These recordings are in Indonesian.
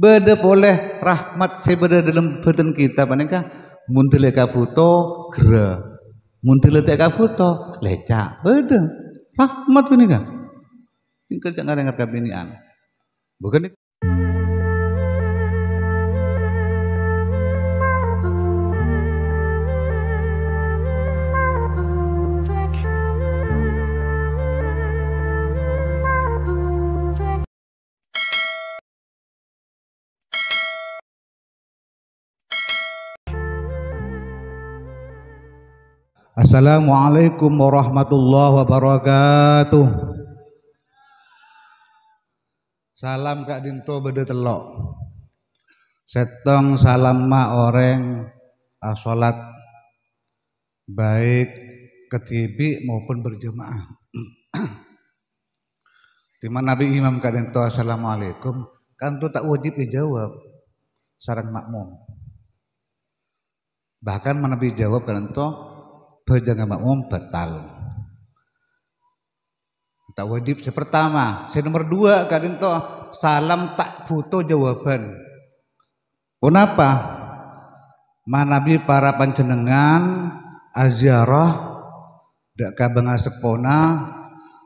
Beda boleh rahmat saya dalam badan kita panika muntil foto gere, Muntil leka foto leka Beda. Rahmat panika. Tinggal jangan dengar kabinian. Bukan Assalamualaikum warahmatullahi wabarakatuh. Salam Kak Dinto beda telok. Setong salam ma orang asolat ah, baik ketibi maupun berjemaah. Timan Nabi Imam Kak Dinto Assalamualaikum. Kan itu tak wajib dijawab. Sarang makmum. Bahkan menabi jawab Kak Dinto Beda ngambak om batal. Tak wajib saya pertama. Saya nomor dua Kalian toh salam tak butuh jawaban. Kenapa? Manabi para panjenengan aziarah dak kabang asepona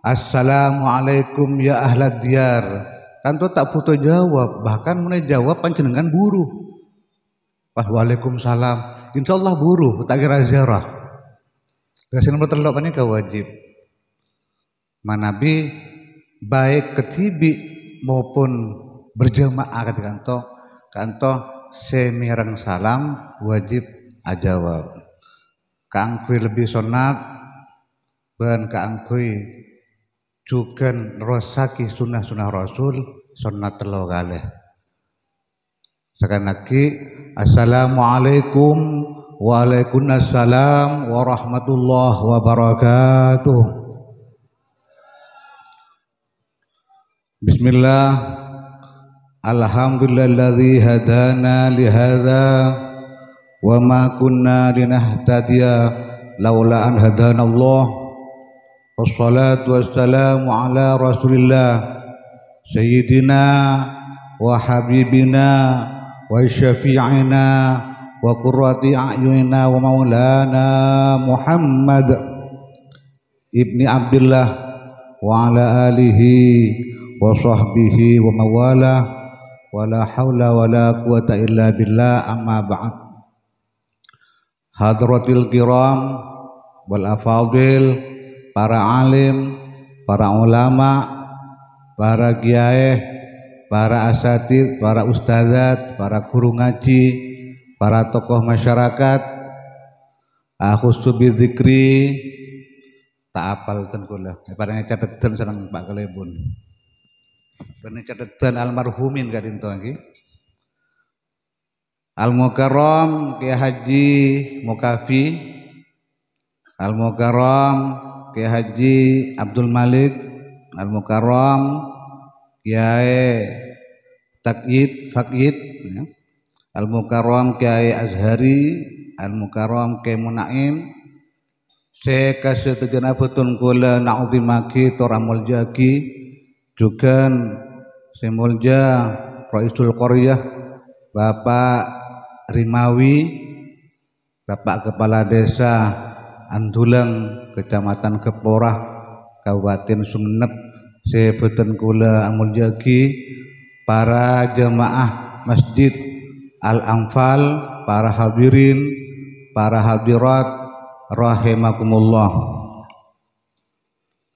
Assalamualaikum ya ahla diyar. Tanto tak butuh jawab, bahkan mulai jawab panjenengan buruh. Pas waalaikumsalam, insyaallah buruh tak kira ziarah. Kasi nomor telo kan wajib. Manabi baik ketibi maupun berjamaah kat kanto kanto semirang salam wajib ajawab. Kaangkui lebih sonat ban kaangkui juga rosaki sunnah sunnah rasul sunnah telo kaleh. Sekarang lagi assalamualaikum Waalaikumsalam warahmatullahi wabarakatuh. Bismillah. Alhamdulillahilladzi hadana li hadza wa ma kunna linahtadiya laula an hadana Allah. Wassalatu wassalamu ala Rasulillah sayyidina wa habibina wa syafi'ina وقرة أعيننا ومولانا محمد ابن عبد الله وعلى آله وصحبه ومواله ولا حول ولا قوة Hadratil kiram wal afadil para alim, para ulama, para kiai, para asatid, para ustazat, para guru ngaji, para tokoh masyarakat aku bidzikri tak apal ten kula padane catatan seneng Pak Kelebun Bani catatan almarhumin kadinto iki Al Mukarram Kiai Haji Mukafi Al Mukarram Kiai Haji Abdul Malik Al Mukarram Kiai Takyid Fakyid ya. Al Mukarram Kiai Azhari, Al Mukarram Kiai Munaim. Saya kasih tujuan apa tun kula naudimaki toramul jagi juga semulja Roisul Korea Bapak Rimawi Bapak Kepala Desa Anduleng Kecamatan Keporah Kabupaten Sumeneb Sebeten Kula Amuljagi para jemaah masjid Al-Anfal, para hadirin, para hadirat, rahimakumullah.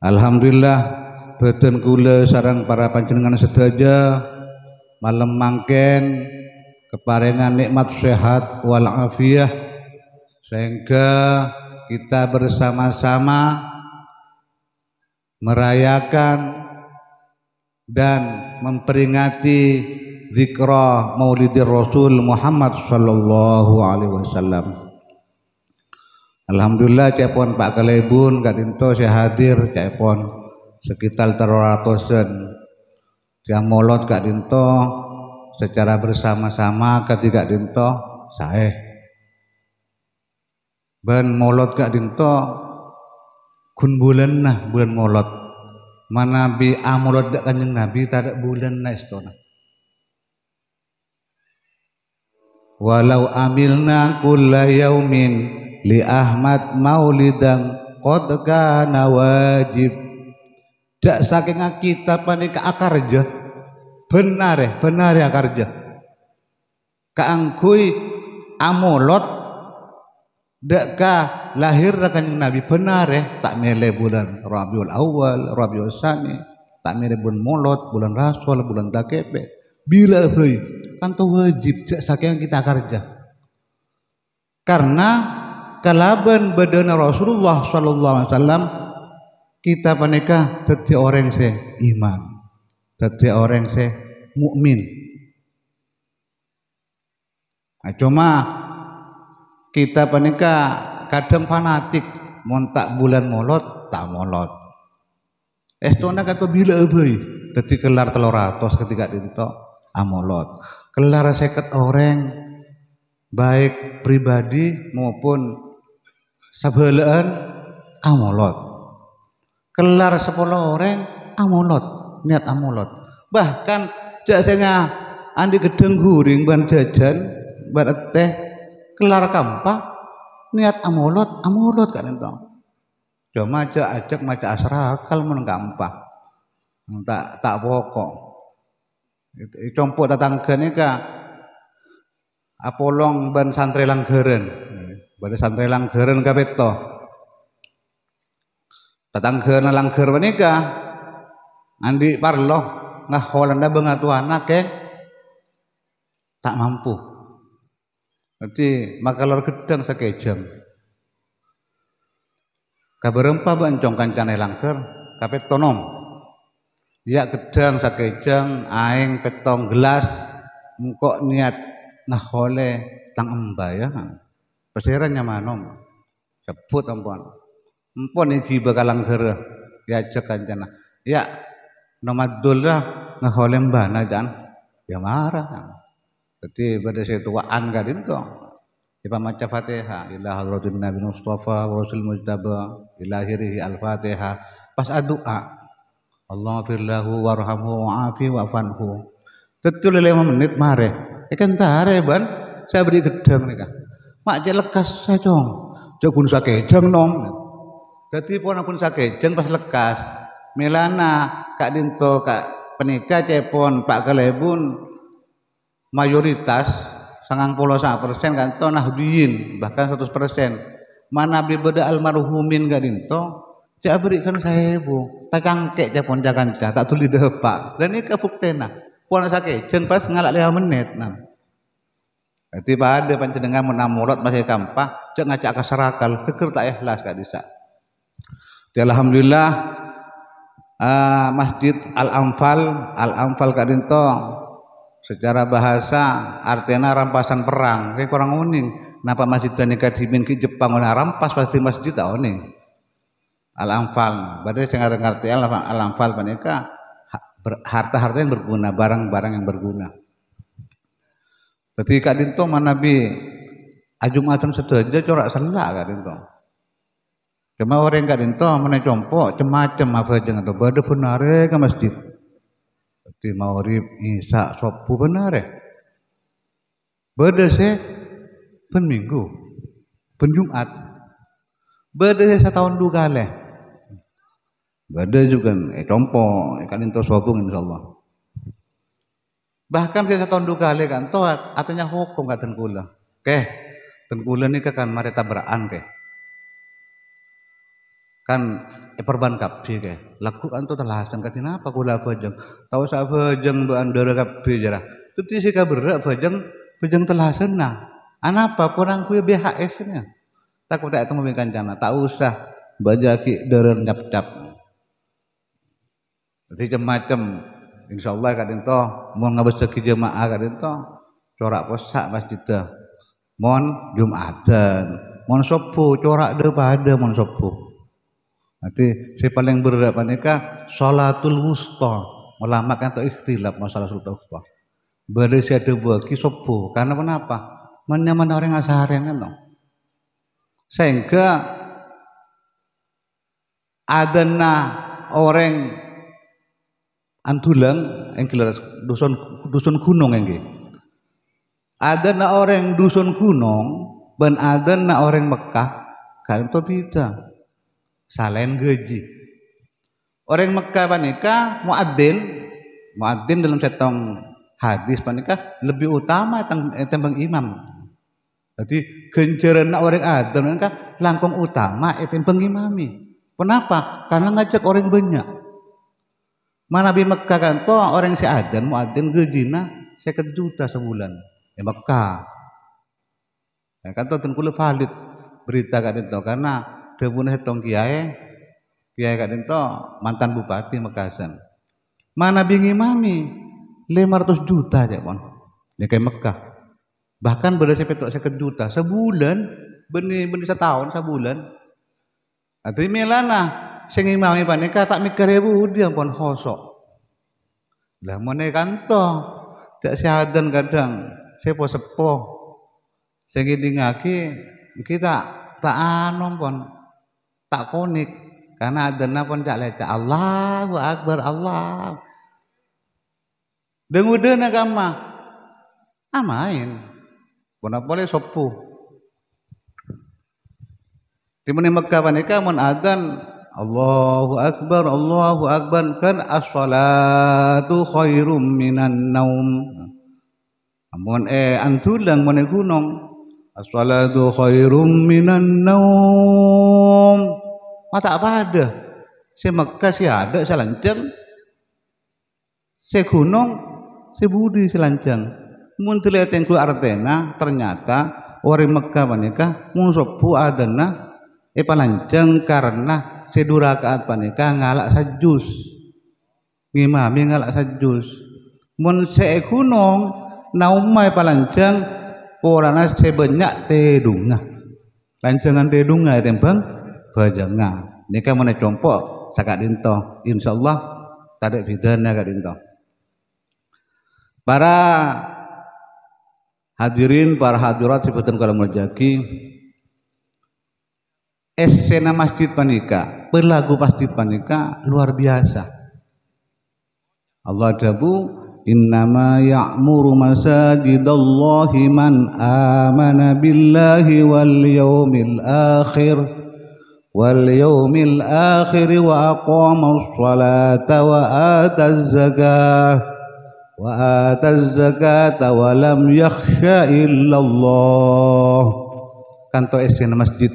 Alhamdulillah, badan kula sarang para panjenengan sedaya malam mangken keparengan nikmat sehat walafiah, sehingga kita bersama-sama merayakan dan memperingati zikra maulidir Rasul Muhammad sallallahu alaihi wasallam. Alhamdulillah cepon Pak Kalebun kadinto saya hadir cepon sekitar teroratosen yang molot Dinto secara bersama-sama ketika dinto saya ben molot Dinto kun bulan nah bulan molot mana bi amolot dak kanjeng nabi tadak bulan nah istona walau amilna kulla yaumin li Ahmad maulidang qad kana wajib dak saking kita panika akarja benar eh benar ya akarja kaangkui amolot dak ka lahir dengan nabi benar eh tak mele bulan Rabiul Awal Rabiul Sani tak mele bulan Molot bulan Rasul bulan Takepe bila hei kan tuh wajib cek saking kita kerja karena kalaban badan Rasulullah sallallahu alaihi wasallam kita menikah jadi orang se iman jadi orang se mukmin nah, cuma kita menikah kadang fanatik montak bulan molot tak molot eh tona kata bila abai jadi kelar telur ratus ketika dinto amolot kelar seket orang baik pribadi maupun sabelaan amolot kelar sepuluh orang amolot niat amolot bahkan jak sengah andi gedeng guring ban jajan ban teh kelar kampak niat amolot amolot kan entong cuma aja ajak maca asrakal men gampang tak tak pokok Itompok tatangkene ka apolong ban santri langgeren. bade santri langgeren ka beto. Tatangkene langger menika andi parlo ngah Holanda bengatu anak ke tak mampu. nanti makalar gedang sakejeng. Kabarempa bancong kancane langker kapet tonom. Ya gedang sakedang aing petong gelas engkok niat nahole tang emba ya. Peseran manom, Sebut ampun. Ampun iki bakalang gerah. Ya cekan jana. Ya nomad lah nahole mbah najan. Ya marah. Jadi pada situaan kadin tuh Ipa maca Fatihah, ila hadratin Nabi Mustafa wa Rasul Mujtaba, ila akhirih Al-Fatihah. Pas doa, Allah firlahu warhamhu wa'afi wa'fanhu. Tetul lima menit mare. Ikan tare ban, saya beri gedang kan. Mak dia lekas sajong. sakit sakejeng nom. Jadi pun aku sakejeng pas lekas. Milana kak dinto kak penikah cepon pak kelebun mayoritas sangang puluh persen kan tonah diin bahkan 100 persen mana beri beda almarhumin gak dinto Cak berikan saya ibu. Tak kangkek cak jangan cak. Tak tuli Pak. Dan ini kebuktena. Puan nah. sakit. Jeng pas ngalak lima menit. Nah. tiba pada panjenengan menamurot masih kampah. Cak ngajak kasarakal. Keker tak ikhlas eh, kak disa. Di Alhamdulillah. Uh, masjid Al-Amfal. Al-Amfal kak secara bahasa artinya rampasan perang saya kurang uning napa masjid dan nikah ke Jepang oleh nah, rampas pasti masjid tahu nih Al-Anfal. Berarti dengar ngerti Al-Anfal mereka harta-harta yang berguna, barang-barang yang berguna. Ketika dinto manabi ajung macam setuju corak selak kak dinto. Cuma orang kak dinto mana compok cemacem apa jangan tu bade benare ya, ke masjid. Ti maurib isa sopu benare. Ya. Bade se pen minggu, pen jumat. Bade se setahun dua kali. Badai juga eh tompo, ya kan itu sopung insyaallah. Bahkan saya tahun dua kali kan katanya atunya hukum ka kula. Keh, ten ini ni kan mare tabrakan keh. Kan eh, perban kapsi keh. Laku kan telah talasan katina apa kula fajeng. tahu sah fajeng do andara kapsi jarah. Tuti si kabera fajeng telah talasan nah. Anapa kurang kuya BHS-nya. Takut tak temu jana, tak usah bajaki dorong nyap cap jadi macam insyaallah kadin to mon ngabeseki jemaah kadin to corak pesak masjid mon jumatan mon sopo corak de pada mon sopo nanti si paling berat nikah salatul wusta melamakan atau ikhtilaf masalah salatul wusta Bada si ada bagi sopo karena kenapa mana mana orang asaharian kan no? sehingga adana orang Antulang engkel dusun dusun gunung engge. Ada na orang dusun gunung, ben ada na orang Mekah, kan to pita. Salen gaji. Orang Mekah panika muadzin, muadzin dalam setong hadis panika lebih utama tentang eh, tembang imam. Jadi genjaran orang adan panika langkung utama eh, tembang imami. Kenapa? Karena ngajak orang banyak. Mana Nabi Mekah kan, toh orang yang seadan, muadzin gejina, saya juta sebulan. Ya Mekah. Ya, kan toh kula valid berita kak dinto karena dia punya hitung kiai, kiai kak dinto mantan bupati Mekasan. Mana bingi mami, 500 juta aja pon. Ya kayak Mekah. Bahkan beda saya petok saya juta sebulan, benih benih setahun sebulan. Adri nah, melana sing imami panika tak mikire budi ya, ampun khosok. Lah mene kanto tak sehadan kadang sepo sepo. Sing ngidingake kita tak anom pon tak konik karena adana pon dak lek Allahu akbar Allah. Dengudeun agama amain. Bona boleh sepuh. Di mana Mekah panika mun adan Allahu akbar Allahu akbar kan as-salatu khairum minan naum amun eh antulang mone gunung as-salatu khairum minan naum mata apa ada si Mekah si ada si lancang si gunung si budi si lancang mun teliateng artena ternyata orang Mekah menikah mun sopu adana eh palancang karena sedura rakaat panika ngalak sajus ngimami ngalak sajus mun sekunong naumai palancang polana sebanyak tedunga lancangan tedunga tempeng bajenga Neka mana compok sakat dinto insyaallah tarik bidana ya, kat dinto para hadirin para hadirat sebetulnya kalau mau jagi esena masjid panika berlagu pasti panika luar biasa. Allah jabu innama ya'muru masajidallahi man amana billahi wal yaumil akhir wal yaumil akhir wa aqama as wa ata zakah wa ata zakata wa lam yakhsha illallah kanto esen masjid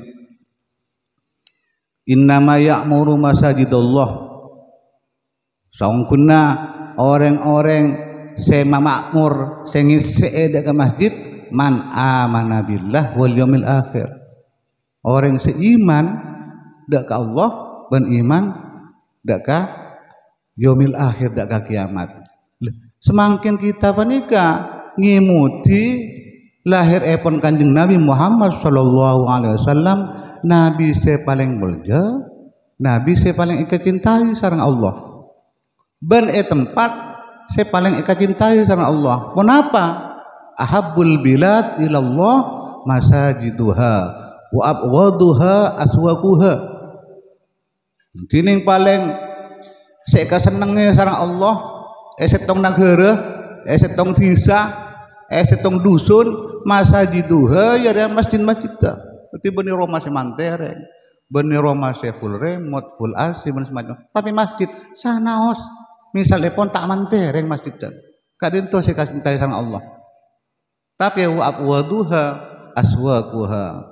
Innama ya'muru masajidallah. Songkunna orang-orang sema makmur sengis seeda ke masjid man amana billah wal yawmil akhir. Orang seiman dak ke Allah dan iman dak ke yawmil akhir dak ke kiamat. semakin kita panika ngimuti lahir epon kanjeng Nabi Muhammad sallallahu alaihi wasallam Nabi saya paling mulia, Nabi saya paling ikat cintai sarang Allah. Ben e tempat saya paling ikat cintai sarang Allah. Kenapa? Ahabbul bilad ilallah masajiduha wa abghaduha aswaquha. Dining paling saya kesenengnya sarang Allah, Esetong e setong esetong eh setong desa, eh setong dusun, masajiduha ya ada masjid-masjid. Tiba benih Roma semantere, benih Roma full remote, full AC, benih semacam. Tapi masjid sanaos, misalnya pon tak mantereng masjid kan. Kadin tuh saya kasih sama Allah. Tapi wa abwaduha aswaquha.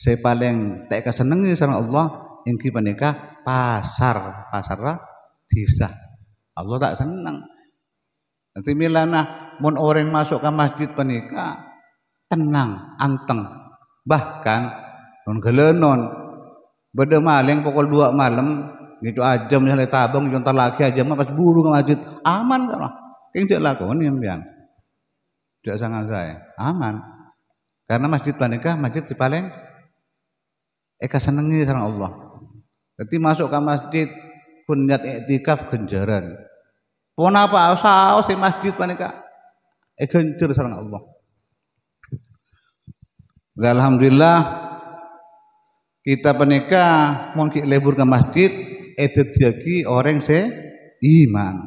Saya paling tak kesenengi sama Allah yang kita nikah pasar pasar desa. Allah tak senang. Nanti milana mon orang masuk ke masjid penikah tenang, anteng, bahkan non gelenon beda maling pukul dua malam gitu aja misalnya tabung jontar gitu, lagi aja mah pas buru ke masjid aman kan lah yang dia lakukan yang bilang tidak sangat saya aman karena masjid panikah masjid di paling eka senengi karena Allah jadi masuk ke masjid pun niat iktikaf genjaran pun apa saos di masjid panikah eh genjer sarang Allah dan alhamdulillah kita menikah mungkin lebur ke masjid ada jadi orang se iman.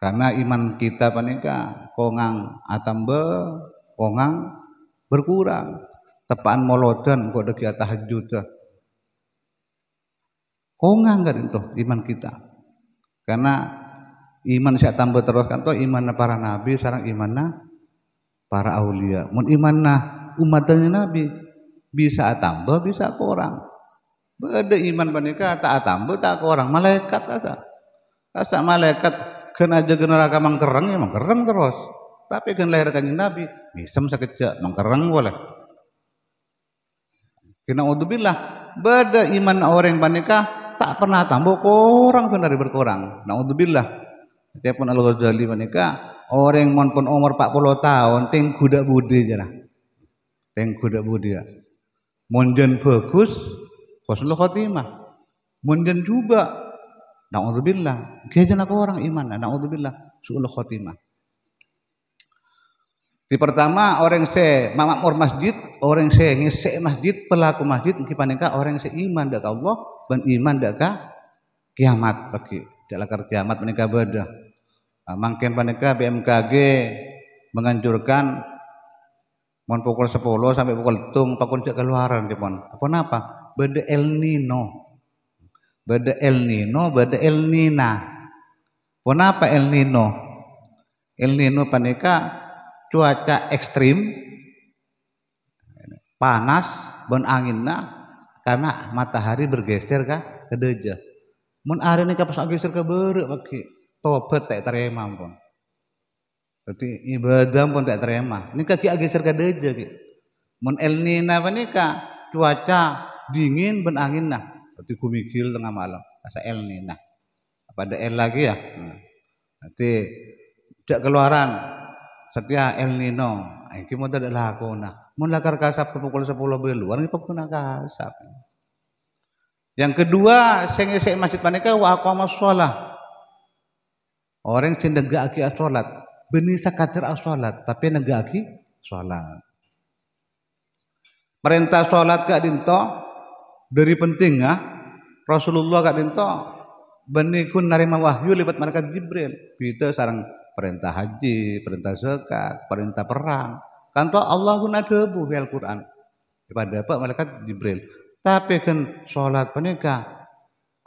Karena iman kita menikah kongang atambe kongang berkurang. Tepaan molodan kok degi tahajud. Kongang kan itu iman kita. Karena iman saya tambah terus kan iman para nabi sekarang imannya para aulia. Mun imanna umatnya Nabi bisa tambah bisa kurang. Beda iman panika tak tambah tak kurang. Malaikat kata. Asa malaikat kena aja neraka mangkereng ya mangkereng terus. Tapi kena lahir Nabi Nabi, misem sakeja mangkereng boleh. Kena udzubillah, beda iman orang panika tak pernah tambah kurang benar berkurang. Naudzubillah. Tiapun Al-Ghazali panika orang monpun umur 40 tahun ting gudak budi jana ting gudak budi ya munjen bagus khusnul khotimah munjen juga naudzubillah kejana ke orang iman naudzubillah suul khotimah di pertama orang se mamakmur masjid, orang se ngisek masjid, pelaku masjid mungkin panika orang se iman dak Allah, ben iman dak kiamat bagi dak kiamat menika badah. Ah, Mangkin panika BMKG menganjurkan mon pukul 10 sampai pukul tung pakun cek keluaran di mon. Apa napa? El Nino. beda El Nino, beda El Nina. Kenapa El Nino? El Nino panika cuaca ekstrim, panas, bon anginna, karena matahari bergeser kah ke deja. Mun hari ini kapas geser ke beruk pakai tobat tak terima pun. Jadi ibadah pun tak terima. Ini kaki geser kada aja gitu. Mun El Nino apa nih kak? Cuaca dingin ben angin nah. Berarti kumikil tengah malam. Asa El Nino. Apa ada El lagi ya? Nanti hmm. tidak keluaran. Setia El Nino. Nah, Ini mau tidak laku nah. Mun lakar kasap pukul sepuluh beluan kita pun kasap. Yang kedua, saya ngesek masjid panika wa aqamas sholah. Orang sing negakake salat, beni sakatir salat, tapi negakake salat. Perintah salat gak dinto dari penting ah. Rasulullah gak dinto benikun kun narima wahyu lewat malaikat Jibril. Kita sarang perintah haji, perintah zakat, perintah perang. Kanto Allah guna debu al Quran. kepada apa malaikat Jibril. Tapi kan salat penikah ya,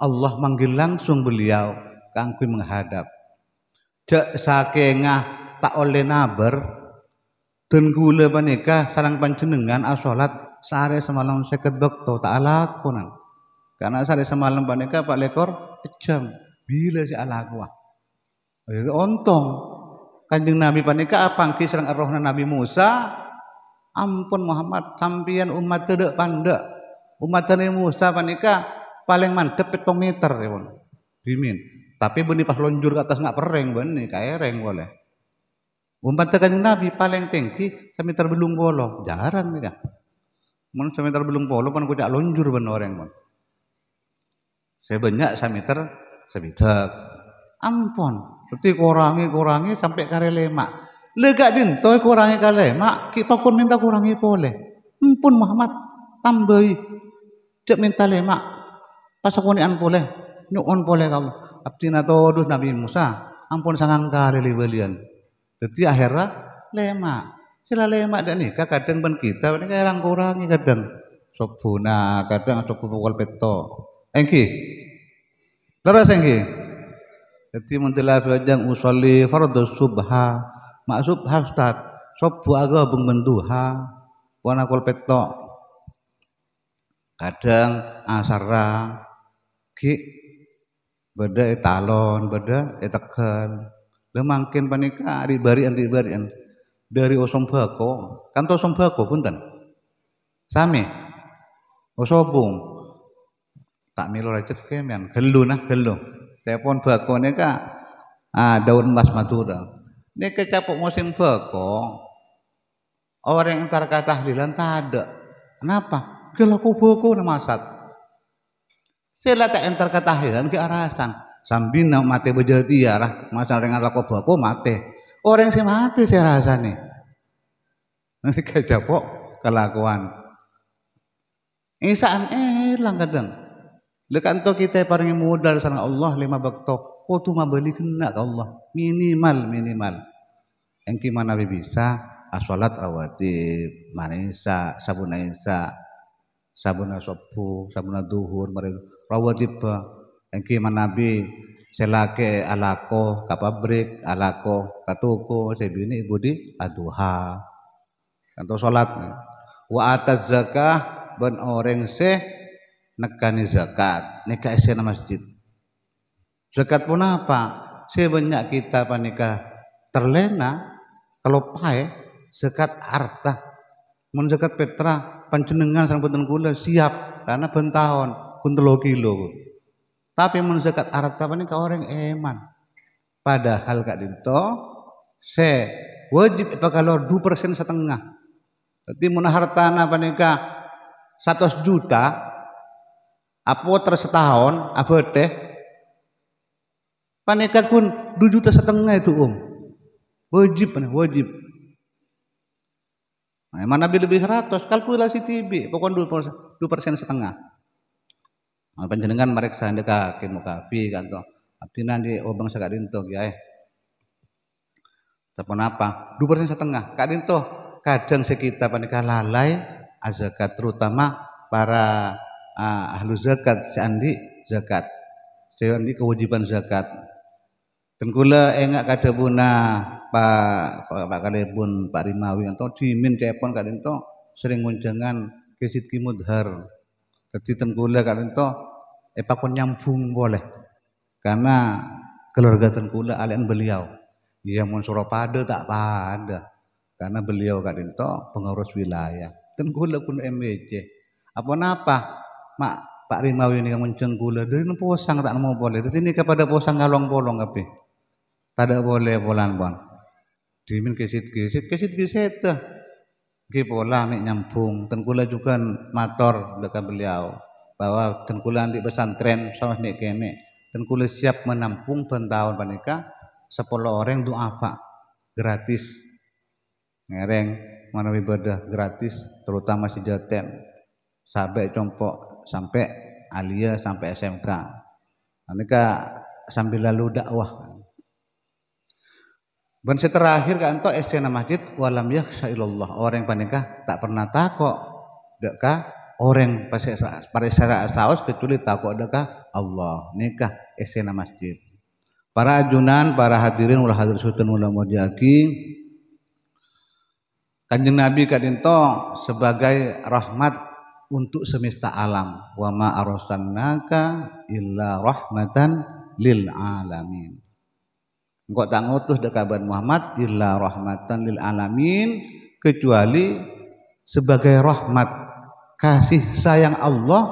Allah manggil langsung beliau kangkui menghadap dak sakengah tak oleh nabar dan gula panika sarang panjenengan asolat sare semalam seket bekto tak alakonan karena sare semalam panika pak lekor jam bila si alakwa ya, ya ontong kanjeng nabi panika apangki sarang arrohna nabi Musa ampun Muhammad sampian umat tidak pandak umat Nabi Musa panika paling mantep petong meter ya Bimin. Tapi benih pas lonjur ke atas nggak pereng benih, kaereng boleh. Umpan kanjeng Nabi paling tinggi sami terbelung bolo, jarang nih kan. Mun sami terbelung bolo pan kudak lonjur ben orang mon. Saya banyak samiter sebidak. Ampun, berarti kurangi kurangi sampai kare lemak. Lega din toy kurangi kare lemak, Kita pun minta kurangi boleh. Ampun Muhammad tambahi. Cek minta lemak. Pas aku boleh, nyuon boleh kamu abtina toduh Nabi Musa ampun sangang kali belian jadi akhirnya lemak sila lema dak nih kadang ben kita ini kayak kurangi kadang sobuna kadang sobu pukul peto engki leres engki jadi mentila fajang usolli fardhu subha maksud hastat sobu aga bung menduha wana kul peto kadang asara ki beda etalon, beda etekan. le mangkin panika ribarian-ribarian dari osong bako. Kanto osong bako punten. Sami. Osobung. Tak milo rajek kem yang gelu nah gelu. Telepon bako neka ah, daun mas Madura. Ini kecapok musim bako. Orang yang terkata tahlilan tak ada. Kenapa? Gelaku bako namasat. Sila tak enter ketahiran ke sambil Sambina mati bejo arah masa dengan laku baku mati Orang sih mati saya rasa nih Nanti kayak kok kelakuan. Insaan elang eh, kadang. Lekan kita paringi modal sana Allah lima bakto. Kau oh, tu beli kena ke Allah minimal minimal. Engki mana bisa aswalat rawatib, mana isa, sabun isa, sabun sopu, sabun duhur, mereka rawatibba iki manabi selake alako ka pabrik alako ka toko sebini ibu di aduha kanto salat wa atas zakah ben orang se negani zakat neka esen masjid zakat pun apa sebanyak kita panika terlena kalau pae zakat harta mun zakat petra panjenengan sang kula siap karena bentahon kuntelo kilo. Tapi mun zakat arat nih kau orang eman. Padahal kak dito, se wajib pakalor 2 persen setengah. Jadi apa hartana panika 100 juta apa tersetahun apa teh Paneka kun dua juta setengah itu um. Wajib wajib. Nah, mana lebih 100 kalkulasi tibi pokoknya 2 persen setengah. Nah, panjenengan meriksa handika hakim kafi kanto. Abdi nanti obang sakadinto kiai. Ya, eh. Tapi apa? Dua persen setengah. Kadinto kadang sekitar panika lalai azakat ah, terutama para uh, ahlu zakat seandi zakat. Seandi kewajiban zakat. tenggula enggak engak kadabuna ah, Pak Pak, Pak Kalebun Pak Rimawi atau dimin depon kadinto sering ngunjangan kesit kimudhar jadi tenggula kak itu eh, pun nyambung boleh. Karena keluarga tenggula alian beliau. Ia ya, mun pada tak pada. Karena beliau kak pengurus wilayah. Tenggula pun MBC. E Apa napa? Mak Pak Rimawi ini kamu cenggula dari nopo posang tak mau boleh. Jadi ini kepada posang galong polong kapi. Tak ada boleh polan bon. Dimin kesit kesit kesit kesit tuh. Nggih pola nih nyambung. Tengkula juga motor dekat beliau bahwa ten di pesantren sama nih kene. Ten siap menampung pentahun panika sepuluh orang apa? gratis. Ngereng mana ibadah gratis terutama si Jaten sampai compok sampai alia sampai SMK. Panika sambil lalu dakwah Ben terakhir kan to SC masjid walam yakhsha illallah. Orang panikah tak pernah takut deka orang pada secara asawas kecuali takut deka Allah nikah SC masjid. Para ajunan, para hadirin ulah hadir sultan ulah Kan Kanjeng Nabi kadinto sebagai rahmat untuk semesta alam. Wa ma arsalnaka illa rahmatan lil alamin. Engkau tak ngutus dekaban Muhammad illa rahmatan lil alamin kecuali sebagai rahmat kasih sayang Allah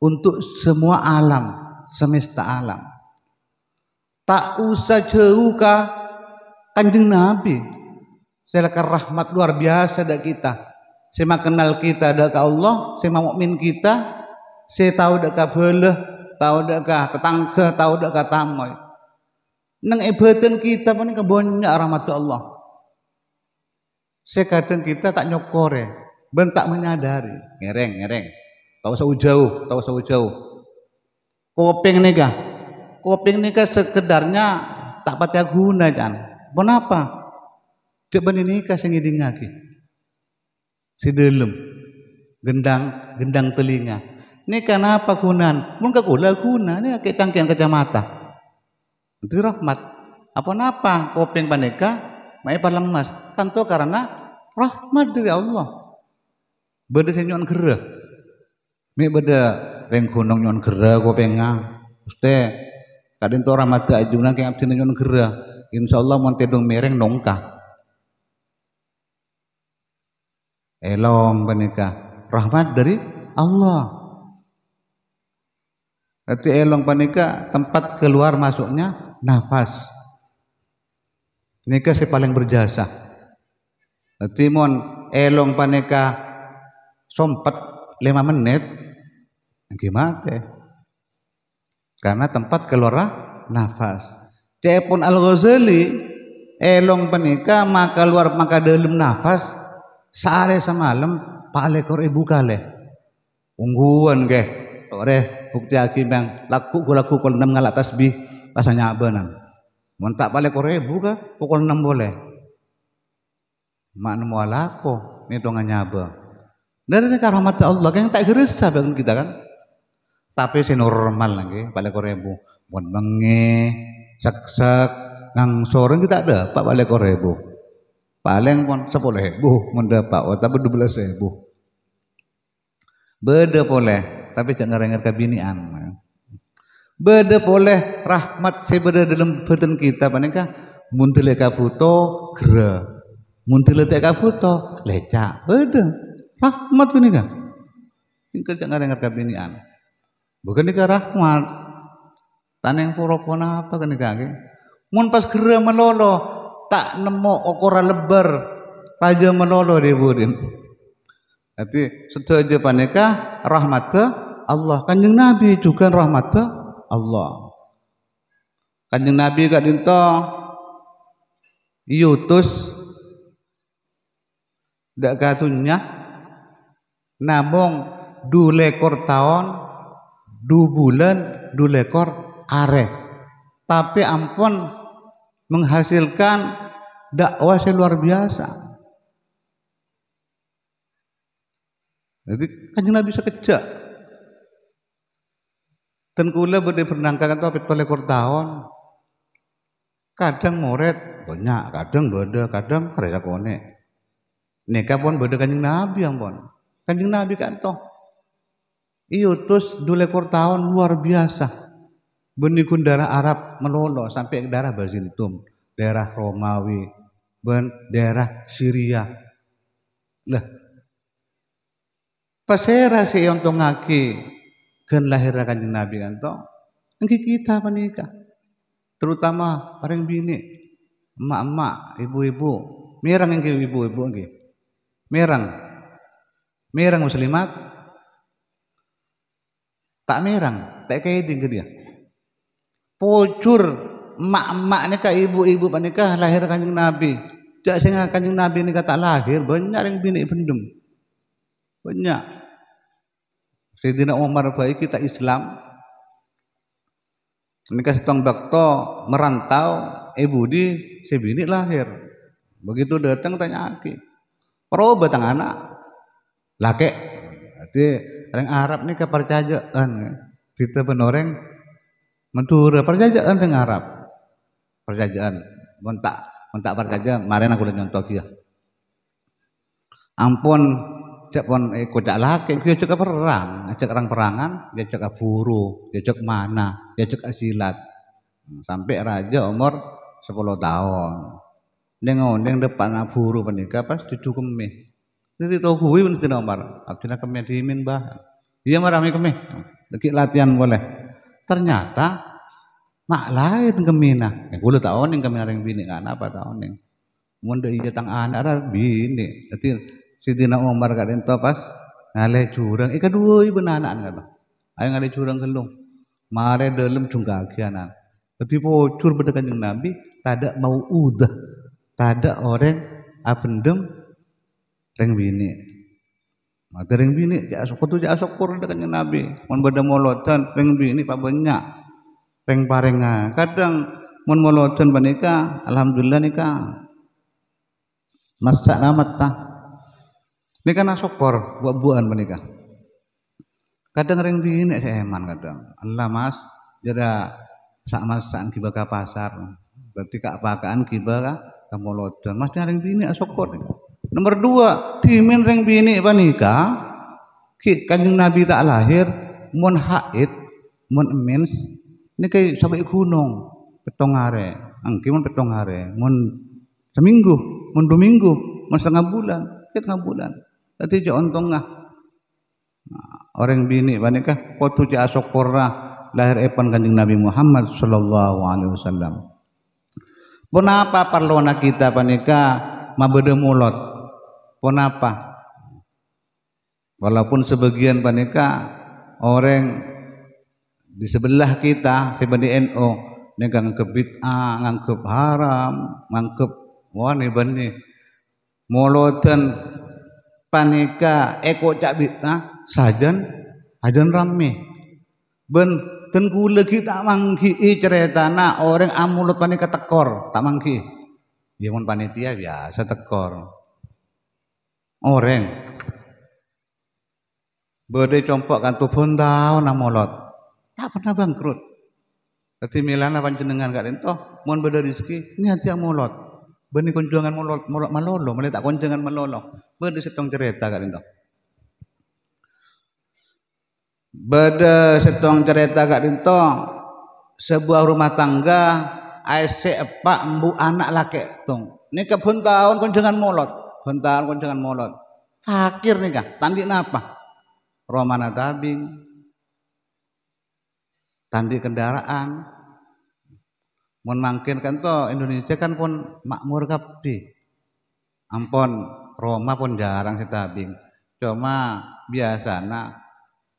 untuk semua alam semesta alam. Tak usah jauh kanjeng Nabi. Silakan rahmat luar biasa dek kita. Sema kenal kita dak Allah, sema mukmin kita, saya tahu dak beuleh, tahu dak tetangga, tahu dak tamoy. Nang ebatan kita pun kebonnya rahmat Allah. Sekadang kita tak nyokore, bentak menyadari, ngereng ngereng. Tahu sahu jauh, tahu sahu jauh. Koping nikah, koping nikah sekedarnya tak patah guna kan. Kenapa? Dia benih nikah sengiding lagi. Sidelem, gendang, gendang telinga. Ini kenapa gunan? Mungkin kula guna, ini kayak tangkian kacamata di rahmat. Apa napa koping paneka mai palang mas kanto karena rahmat dari Allah. Beda senyuan gerah. Mai beda reng gunung nyuan gerah koping nga. Uste kadin to rahmat ajuna kayak abdi nyuan gerah. Insyaallah mon tedung mereng nongka. Elong paneka rahmat dari Allah. nanti elong panika tempat keluar masuknya nafas. Nika si paling berjasa. Timon elong eh, paneka sompet lima menit. Gimana teh? Karena tempat keluar nafas. Cepun pun Al Ghazali elong eh, paneka maka luar maka dalam nafas Sare semalam pale kor ibu kale. Ungguan ke. Ore bukti hakim yang laku gula laku kalau enam ngalak tasbih rasanya abanan. tak pale korebu ka pukul enam boleh. Makna mualako nitungan nyaba. Dari ini kan rahmat Allah yang tak gerisa bagi kita kan. Tapi si normal lagi pale korebu. Bukan menge, sek-sek, ngangsoran kita ada pak pale korebu. Paling pun sepuluh ribu mendapat, oh, tapi dua belas ribu. Beda boleh, tapi jangan ngerengar kebinian beda boleh rahmat sebeda dalam badan kita panika muntil kabuto gera muntil tek kabuto beda rahmat panika ini kerja jangan ngarang kabinian, bukan nikah rahmat taneng pura pona apa kan nikah mun pas gera melolo tak nemu okora lebar raja melolo di budin nanti setuju panika rahmat Allah kanjeng Nabi juga rahmat Allah. Kanjeng Nabi gak dinto yutus iya dak katunya namung dulekor lekor tahun du bulan du are tapi ampun menghasilkan dakwah yang luar biasa jadi kanjeng Nabi sekerja Kan kula berde pernangkakan tuh apit tolek daun. Kadang moret banyak, kadang berde, kadang kerja kone. Neka pon berde kanjeng Nabi yang pon. Kanjeng Nabi kan toh. Iyo terus dule tahun luar biasa. Benikun darah Arab melolo sampai ke darah Bazintum, daerah Romawi, ben daerah Syria. Lah, pasera si yang tongaki Kan lahir kanjeng Nabi kan toh. Engki kita menikah. Terutama paring bini. Emak-emak, ibu-ibu. Merang engki ibu-ibu engki. Merang. Merang muslimat. Tak merang, tak kayak ke dia. Pocur emak-emak nikah ibu-ibu panikah lahir kanjeng Nabi. Dak sing kanjeng Nabi ini kata lahir, banyak yang bini pendem. Banyak. Sayyidina Umar baik kita Islam nikah setong bakto merantau ibu eh, di sebini lahir begitu datang tanya aki pro batang anak laki jadi orang Arab ini kepercayaan kita benoreng mentura percayaan dengan Arab percayaan mentak mentak percaya kemarin aku lihat nyontok ya ampun cek pon eh kodak laki, dia cek perang, cek orang perangan, dia cek buru, dia cek mana, dia cek silat. Sampai raja umur 10 tahun. Dia ngondeng depan buru penika pas cucu kemih. Jadi tahu kuwi pun tidak omar, artinya kemih diimin bah. Dia marami kemeh, lagi latihan boleh. Ternyata mak lain kemina. Ya eh, kulo tak neng kemina yang bini kan apa tak oning. Mun iya tang anak bini. Dadi Sidina Umar gak ento pas ngale jurang ika eh, dua ibu nanan kata ayo ngale jurang gelung, mare dalam junggagi anak jadi pocur pada kanjeng Nabi tidak mau udah tidak orang abendem reng bini maka reng bini ya asok tuh ya syukur pada kanjeng Nabi mon pada molotan reng bini pak banyak reng parenga kadang mon molotan panika alhamdulillah nikah masak namat tak. Nika nasokor buat buahan menikah. Kadang ring bini saya eman kadang. Allah mas, jada sak masakan kiba pasar. Berarti kak pakaan kiba kamu lodan. Mas ring bini asokor. Ah, Nomor dua, timin ring bini panika. Ki kanjeng Nabi tak lahir, mun haid, mun emins. Ini kayak sampai gunung, petong hare. Angki mun petong mun seminggu, mun dua minggu, mun setengah bulan, setengah bulan. Tadi je ontong ngah. Nah, orang bini panikah kotu asok asokorna lahir epan kanjeng Nabi Muhammad sallallahu alaihi wasallam. Kenapa perlona kita panikah mabede mulut? Kenapa? Walaupun sebagian panika orang di sebelah kita sebagai NU ini nganggep bid'ah, nganggep haram, nganggep wah nih bani paneka eko dak bitna sadan adan rame ben ten kula tak mangki ceritana orang amulot paneka tekor tak mangki ya panitia biasa tekor orang Bode compok kan tuh pun tahu namolot tak pernah bangkrut Tadi milana panjenengan gak toh, mohon beda rezeki, niat yang molot. Ben kunjungan jangan molot molot malolo, mali tak kon jangan malolo. Ben setong cerita kat ento. Beda setong cerita kat ento sebuah rumah tangga aisek epak embu anak laki tung. Ini kebun tahun kunjungan jangan molot, bentar kon jangan molot. Fakir nih kah, tandik apa? Romana tabing, tandik kendaraan, Mun mangkin kan to Indonesia kan pun makmur kabeh. Ampun Roma pun jarang setabing. Cuma biasa nak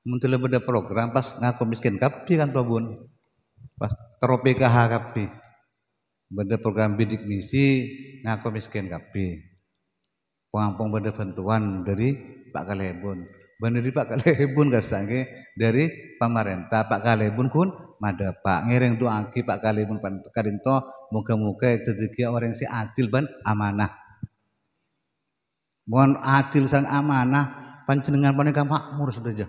muncul beda program pas ngaku miskin kabeh kan to bun. Pas tropika PKH kabeh. Beda program bidik misi ngaku miskin kabeh. Pengampung beda bantuan dari Pak Kalebon. Bener Pak Kalebon gak dari pemerintah Pak Kalebon kun Mada madhepak ngiring angki Pak Kalimun Karinto moga muga dadi orang si adil ban amanah mohon adil sang amanah panjenengan panika makmur saja.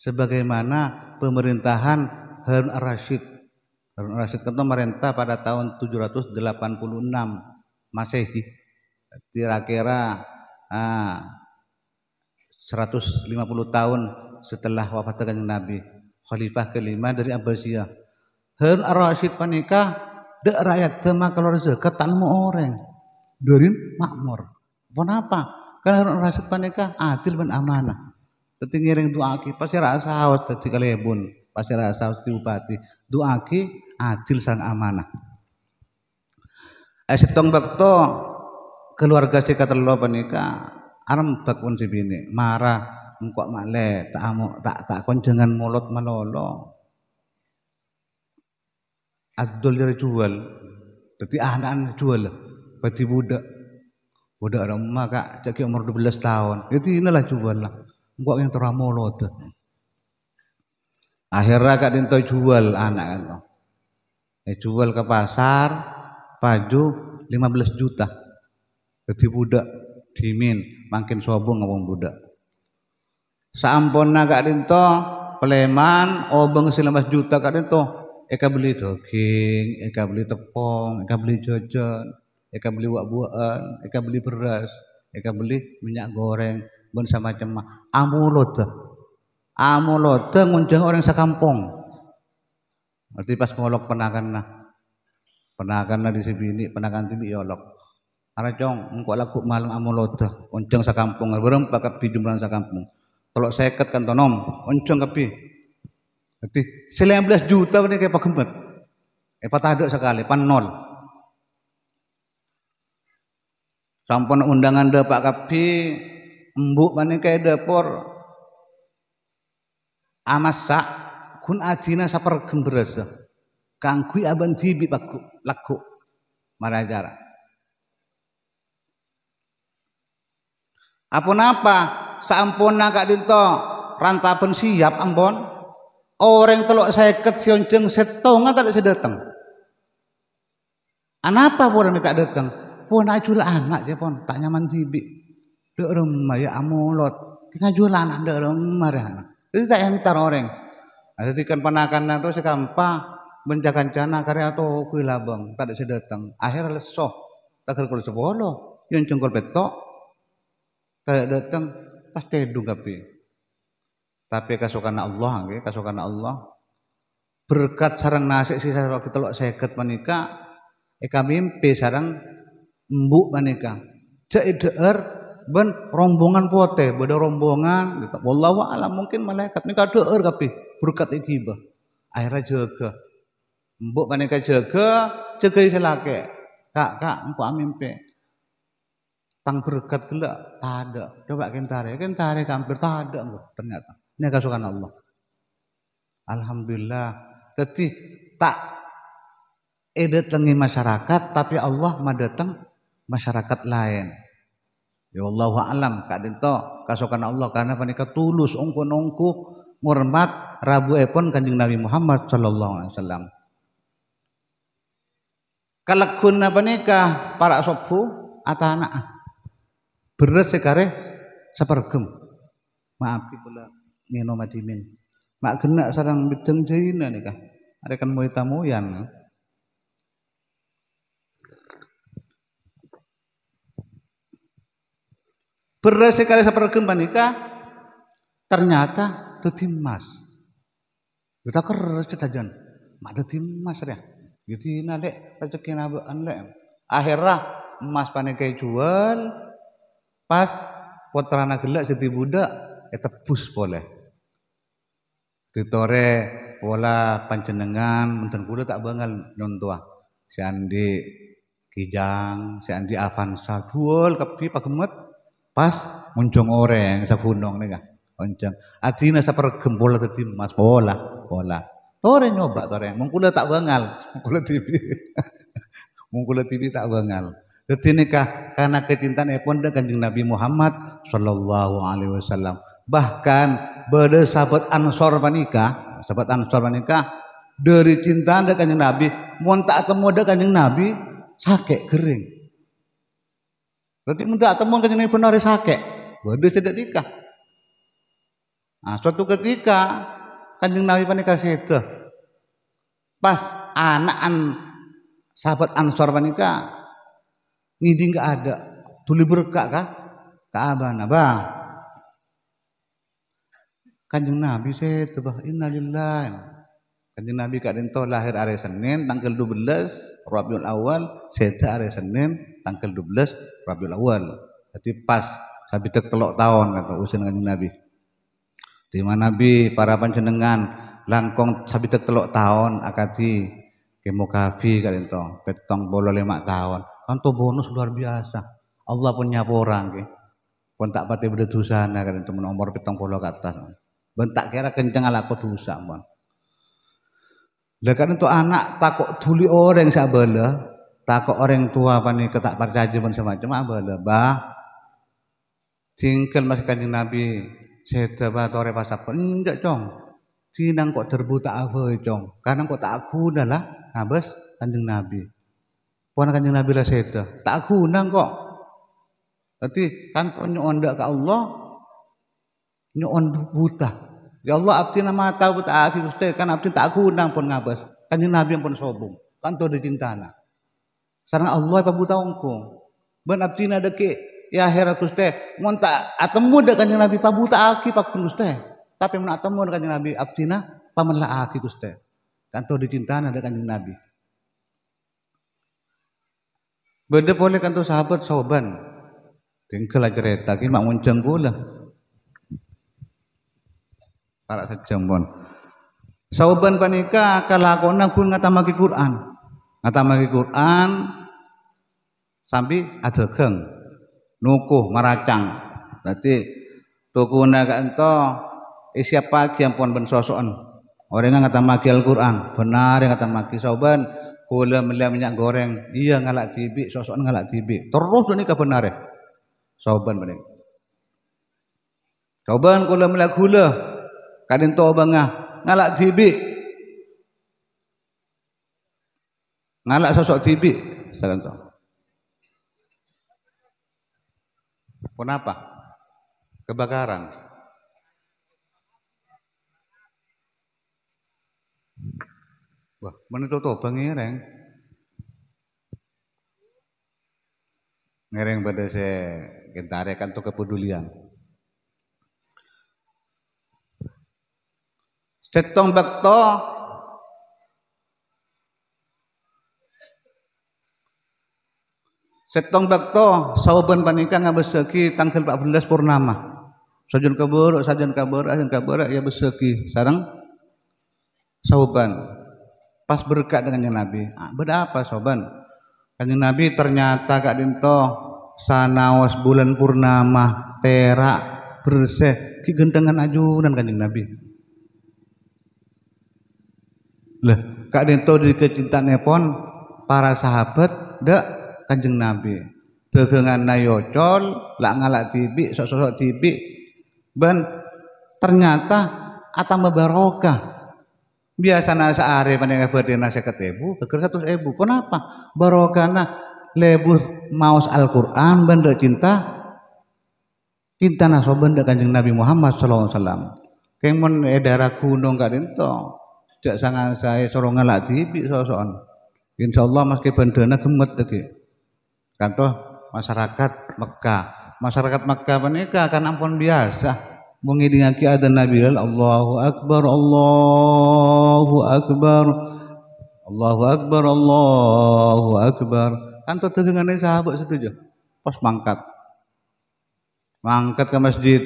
sebagaimana pemerintahan Harun ar Harun Ar-Rasyid itu kan merintah pada tahun 786 Masehi kira-kira ah, 150 tahun setelah wafat Kanjeng Nabi khalifah kelima dari Abbasiyah. Harun Ar-Rasyid panika, dek rakyat temakal ketan mu orang. Dari makmur. Kenapa? Karena Harun Ar-Rasyid panika, adil dan amanah. Tetinggi ring duaki pasti rasa awas, tadi kalebun. Pasti rasa diupati. diubati. Duaki adil sang amanah. Asetong bakto keluarga si kata lo panika aram bakun si bini marah engkok maleh tak amuk tak takon dengan mulut melolo ad-dolir ya jual berarti anak jual berarti budak budak rumah kak cek umur 12 tahun ya itu inilah jual lah engkok yang teramolo tuh akhirnya kak dinto jual anak kan eh, jual ke pasar paju 15 juta jadi budak dimin makin sobong ngomong budak Sampun naga rinto peleman obeng selemas juta kak rinto Eka beli daging, Eka beli tepung, Eka beli jajan, Eka beli wak buahan Eka beli beras, Eka beli minyak goreng, bun sama cema. Amulode, amulode ngunjung orang sekampung. Nanti pas ngolok penakan nah, penakan nah di sini, penakan tibi yolok. Aracong, engkau laku malam amulode, unjung sekampung, berempat ke sa Kampung. Kalau saya ket kan tonom, oncong kapi. Jadi 19 juta ini kayak pagemet. Epa eh, taduk sekali, pan nol. Sampun undangan de Pak Kapi, embuk mana kayak depor. Amasak, kun ajina saper gemberasa. Kangkui aban dibi paku, laku. Marajara. Apun apa? sampun kak dinto rantapan siap ambon orang telok saya sion jeng setonga tak saya datang anapa pun mereka datang pun ajul anak dia pun tak nyaman jibi dek rumah ya amolot ngajul anak dek rumah ya jadi tak entar orang nah, jadi kan penakan itu sekampa menjaga jana karya atau kui labang tak saya datang akhirnya lesoh tak kalau sepuluh yang jengkol petok tak datang pasti dunggapi. Tapi kasukan Allah, nggih, kasukan Allah. Berkat sarang nasik sisa kita lok seket menikah, eka mimpi sarang embuk menikah. Cek deer ben rombongan pote, beda rombongan gitu. Wallahu a'lam mungkin malaikat nika deer kabeh berkat iki bah. Akhirnya jaga. Embuk menikah jaga, jaga selake. Kak, kak, engko mimpi tang berkat gelak tak ada coba kentare kentare hampir tak ada ternyata ini kasukan Allah Alhamdulillah jadi tak edet tengin masyarakat tapi Allah madateng masyarakat lain ya Allah alam kak dinto kasukan Allah karena panika tulus ongko nongku ngormat rabu epon kanjeng Nabi Muhammad sallallahu alaihi wasallam kalakun apa nikah para sopu atau anak beres sekareh sapergem maafi kula ngeno madimin mak genak sarang bideng jaina nikah arekan tamu yang beres sekali sapergem panika, ternyata dadi emas kita keres cetajan mak dadi mas ya jadi nalek rezeki nabaan anlek, akhirnya emas panekai jual Pas potrana gelak jadi budak, eh tebus boleh. Ditore pola panjenengan, menten kula tak bangal non tua. Seandi kijang, seandi avansa, duol kepi pagemet. Pas munjung oreng sagunong nih Onjang. Adina sapergem bola tadi mas pola pola Tore nyoba tore. Mungkula tak bangal. Mungkula TV. Mungkula TV tak bangal. Jadi nikah karena kecintaan epon dengan kanjeng Nabi Muhammad Shallallahu Alaihi Wasallam. Bahkan berde sahabat Ansor panika, sahabat Ansor panika dari cinta dengan kanjeng Nabi, mau tak temu dengan kanjeng Nabi sakit kering. Berarti mau tak temu kanjeng Nabi benar sakit, berde tidak nikah. Nah, suatu ketika kanjeng Nabi panika sedah. Pas anak an sahabat Ansor panika ngidi nggak ada. Tuli berkah kah? Kaabah nah, nabah. Kanjeng Nabi saya tebah innalillahi. Kanjeng Nabi kak dento lahir hari Senin tanggal 12 Rabiul Awal, seda hari Senin tanggal 12 Rabiul Awal. Jadi pas sabi telok tahun kata usia kanjeng Nabi. Di mana Nabi para panjenengan langkong sabi telok tahun akati kemografi kak dento petong bolo lima tahun. Kanto bonus luar biasa. Allah pun nyapu orang ke. Pun tak pati berdosana kan temen umur petang puluh ke atas. Bentak kira kenceng ala kau dosa mon. Lah itu kan anak takut tuli orang sabala, takut orang tua nih ketak percaya pun semacam abala. Ah, bah singkel masakan kanjeng Nabi saya pasak pun enggak cong. Sinang kok terbuta apa cong? Karena kok tak aku adalah habis nah, kanjeng Nabi. Puan kanjeng Nabi lah itu Tak guna kok. Nanti kan nyondak ke Allah nyon buta. Ya Allah abdi nama tahu buta akhir ustaz kan abdi tak guna pun ngabas. Kanjeng Nabi pun sobong. Kan di Cintana. Sarang Allah apa buta ongkong. Ben abdi ada ke ya akhirat ustaz. Mau tak atemu dak kanjeng Nabi pa buta aki pak kun ustaz. Tapi mun atemu kanjeng Nabi abdina pamanla aki ustaz. Kan di Cintana dak kanjeng Nabi. Benda boleh kanto sahabat soban. Tinggal aja reta, ki mak muncang gula. Para sejam pun. Sauban panika kalakona ngata ngatamaki Quran. Ngatamaki Quran sampai keng, nukuh maracang. toko tukuna entah siapa pagi yang pun ben sosokan. Orang yang Al-Quran, benar yang ngatamaki sauban gula melia minyak goreng iya ngalak tibik sosok ngalak tibik terus ini kebenaran soban bening soban gula melia gula kadin tau bengah ngalak tibik ngalak sosok tibik saya tahu kenapa kebakaran Wah, menutup obang ngereng. Ngereng pada saya kentare kan tuh kepedulian. Setong bakto Setong bakto sauban panika ngabeseki tanggal 14 purnama. Sajun kabur, sajun kabur, sajun kabur ya beseki. Sarang sauban pas berkat dengan yang Nabi. Ah, beda apa soban? Kanjeng Nabi ternyata Kak Dinto sanawas bulan purnama terak bersih ki gendengan ajunan Kanjeng Nabi. Lah, Kak Dinto di kecintaan nepon para sahabat dak Kanjeng Nabi. Tegengan nayocol, lak ngalak tibi, sok-sok tibi. Ben ternyata atama barokah biasana saare menengah berdena seket ebu geger satu ebu kenapa barokana lebur maus Al-Quran benda cinta cinta naso benda kanjeng Nabi Muhammad Sallallahu Alaihi Wasallam kemun edara eh, gunung gak dento tidak sangat saya sorongan lah tibi sosokan Insya Allah mas bendana gemet lagi kanto masyarakat Mekah masyarakat Mekah menikah kan ampun biasa mengidengaki ada Nabi allah Allahu Akbar Allahu Akbar Allahu Akbar Allahu Akbar kan tetegengannya sahabat setuju pas mangkat mangkat ke masjid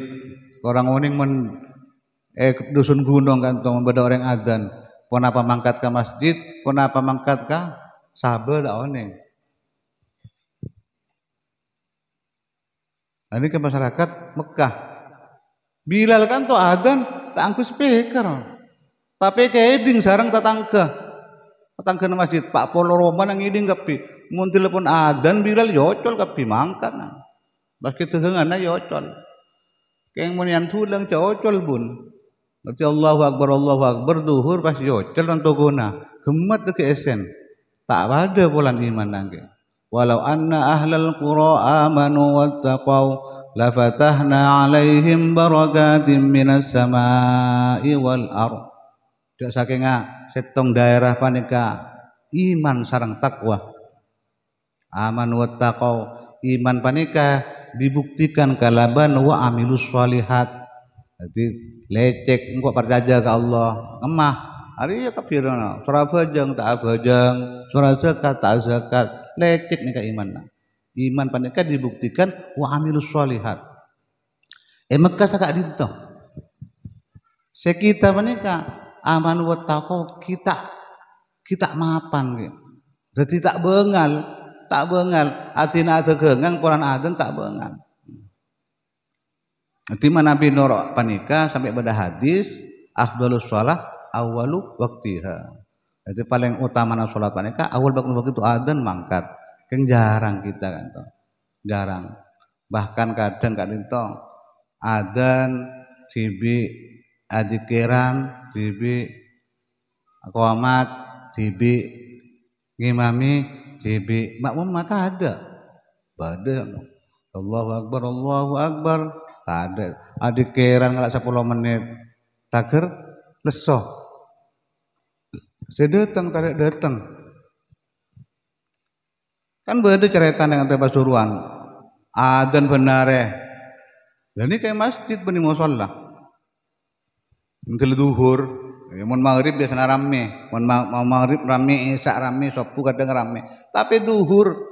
orang uning men eh dusun gunung kan tuh membeda orang adan pun apa mangkat ke masjid pun apa mangkat ke sahabat dak uning nah, ini ke masyarakat Mekah Bilal kan to adan tak angkus speaker. Tapi kayak ding sarang tetangga. Tetangga masjid Pak Polo Roma nang iding kepi. Mun telepon adan Bilal yocol ya kepi mangkat. kita tehengan yocol. Kayak mun yang tulang yocol bun. Nanti Allahu Akbar, Allahu Akbar, duhur pas yocel ya nanti guna. gemet ke esen. Tak ada polan iman nangke. Walau anna ahlal qura amanu wattaqau lafatahna alaihim barakatim minas samai wal ard dak saking setong daerah panika iman sarang takwa aman wa iman panika dibuktikan kalaban wa amilus sholihat jadi lecek engkau percaya ke Allah ngemah hari ya kebirana surah bajang tak bajang surah zakat tak zakat lecek nih iman iman pandeka dibuktikan wa amilus sholihat emek eh, kasaka dinto sekita menika aman wa taqo kita kita mapan gitu. Jadi tak bengal, tak bengal. Atina ada gengang, koran aden tak bengal. Nanti Nabi Noro panika sampai pada hadis afdalus shalah awalu waktiha. Jadi paling utama na salat panika awal waktu waktu itu aden mangkat. Keng jarang kita kan toh. Jarang. Bahkan kadang kan itu adan tibi adikiran tibi akomat tibi ngimami tibi makmum mata ada. Allah Allahu Akbar, Allahu Akbar. Tak ada. Adikiran ngelak 10 menit. Tager lesoh. Saya datang, tarik datang. Kan begitu cerita dengan tebas suruhan. Adan benar ya. Dan ini kayak masjid benih musola. Mungkin duhur. Ya, mau maghrib biasanya rame. Mau maghrib rame, isak rame, sopu kadang rame. Tapi duhur.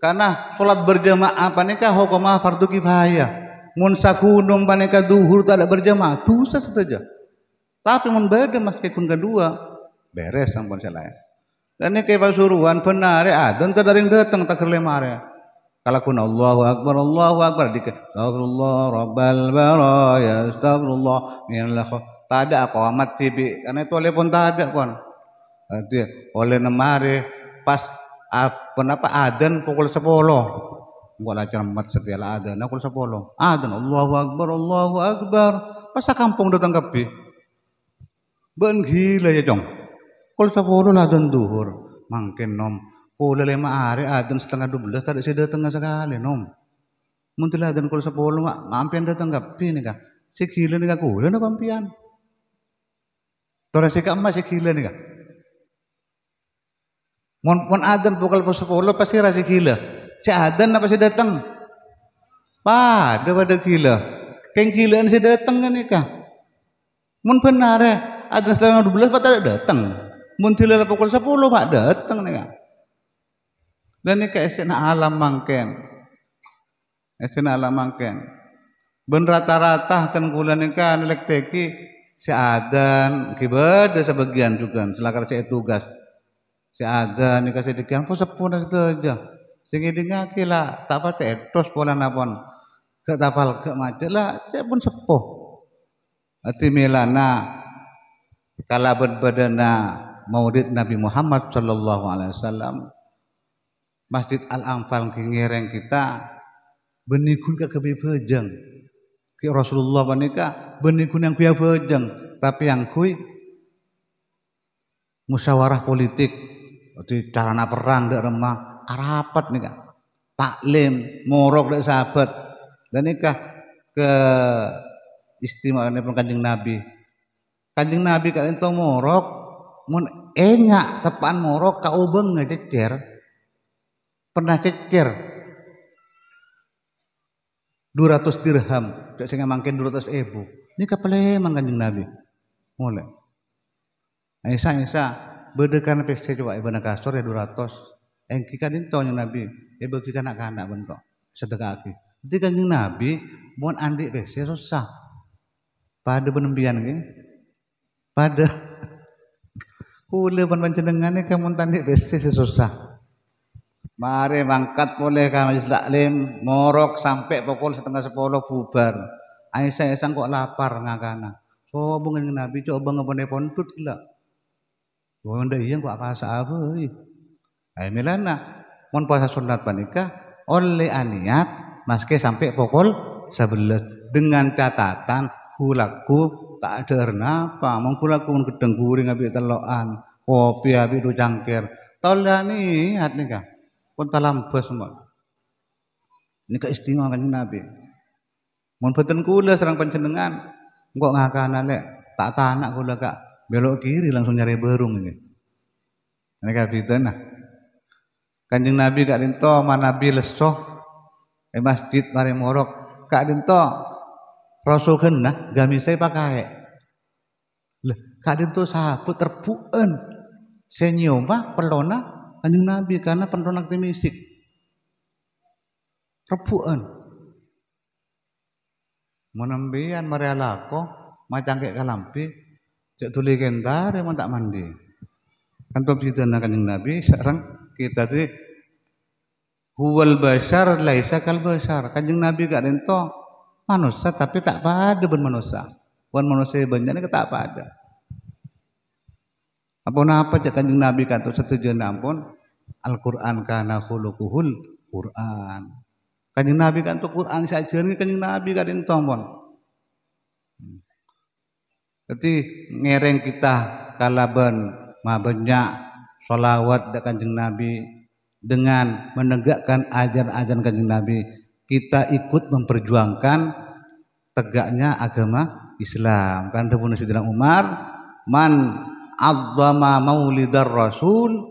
Karena sholat berjamaah paneka hukumah fardu kifayah. Mun sakunum panika duhur tak ada berjamaah. Dosa saja. Tapi mun beda mas pun kedua. Beres sampun salah. Ini kayak pasuruan benar ya, ah, dan terdaring datang tak kerlemar ya. Kalakun Allahu Akbar, Allahu Akbar. Dikit. Astagfirullah, Rabbal Baraya, Astagfirullah, Minallah. Tak ada aku amat tibi, karena itu oleh pun tak ada kon. oleh nemari pas ah, apa adan pukul sepuluh. Enggak lancar amat setiala adan, nah, pukul sepuluh. Adan, Allahu Akbar, Allahu Akbar. Pas kampung datang kepi. Ben gila ya dong. Kul sepuluh adon duhur. mungkin nom. Kul lima hari adon setengah dua belas. Tadi sudah tengah sekali nom. Muntil adon kul sepuluh mak. Mampian datang gapi nih kak. Si gila nih kak kul mampian. Tore si emas si gila nih kak. Mon mon adan pukul sepuluh pasti rasi gila. Si adan apa sih datang? Pada pada gila. Keng gilaan sih datang kan nih kak. Mun benar ya, ada setengah dua belas patah datang. Muntilil pukul 10 Pak datang nih ya. Dan ini ke esen alam mangken. Esen eh, alam mangken. Ben rata-rata kan kula nika nilek teki si adan kibada sebagian juga selakar saya tugas. Si adan nika dikian, po sepuluh itu aja. Sing dinga kila tapa tetos pola napon. Ke tapal ke lah, cek pun sepuh. Ati milana kalaban badana Maulid Nabi Muhammad Shallallahu Alaihi Wasallam Masjid Al Anfal Kengereng kita benikun ke kebi bejeng ki Rasulullah menikah benikun yang kuya bejeng tapi yang kui musyawarah politik jadi carana perang dak remah karapat kak taklim morok dek sahabat dan nikah ke istimewa ini kanjeng Nabi kanjeng Nabi kalian tau morok mun engak tepan moro kaubeng ngededer pernah cecer 200 dirham dak sing mangkin 200 ebu ini kapale mang kanjeng nabi mulai Aisyah Aisyah berdekan pesta coba nak kasur ya 200 engki kan itu nabi ya bagi kanak-kanak bentuk sedekah aki jadi kanjeng nabi mohon andik pesta susah pada penembian ke pada Kula pan panjenengane kamu nek besi susah. Mari mangkat boleh kami taklim morok sampai pukul setengah sepuluh bubar. Aisyah Aisyah kok lapar ngakana. So bungin Nabi coba ngepone pontut gila. Wong ndak iya kok puasa apa iki. Ayo milana mon puasa sunat panikah oleh aniat maske sampai pukul 11 dengan catatan hulaku tak ada napa mong kula kun gedeng guring apik telokan kopi apik tu cangkir tolani hat nika pun talambes mong nika istimewa kanjeng Nabi mun boten kula serang pencenengan engko ngakana lek tak tanak kula kak belok kiri langsung nyari berung ini nika fitnah kanjeng Nabi kak mana manabi lesoh eh masjid mari morok kak dinto Rasukeun nah gamis saya pakai. Lah, kadin tuh sapu terpuen. Senyum perlona anjing Nabi karena perlona optimistik. Repuan. Menembian merelako macang kayak kalampi cek tuli kentar emang tak mandi. Antum sidana kanjeng Nabi sekarang kita tuh huwal besar laisa kal besar Kanjeng Nabi gak dento manusia tapi tak pada ben manusia wan manusia ini tak pada apa napa cak kanjeng Nabi kata setuju nampun Al-Qur'an karena khuluquhul Qur'an. Kanjeng Nabi kan tuh Qur'an saja ini kanjeng Nabi kan entong pun Jadi ngereng kita kalaban banyak solawat dan kanjeng Nabi dengan menegakkan ajaran-ajaran kanjeng Nabi kita ikut memperjuangkan tegaknya agama Islam. Kan dapun Sayyidina Umar, man azzama maulidar rasul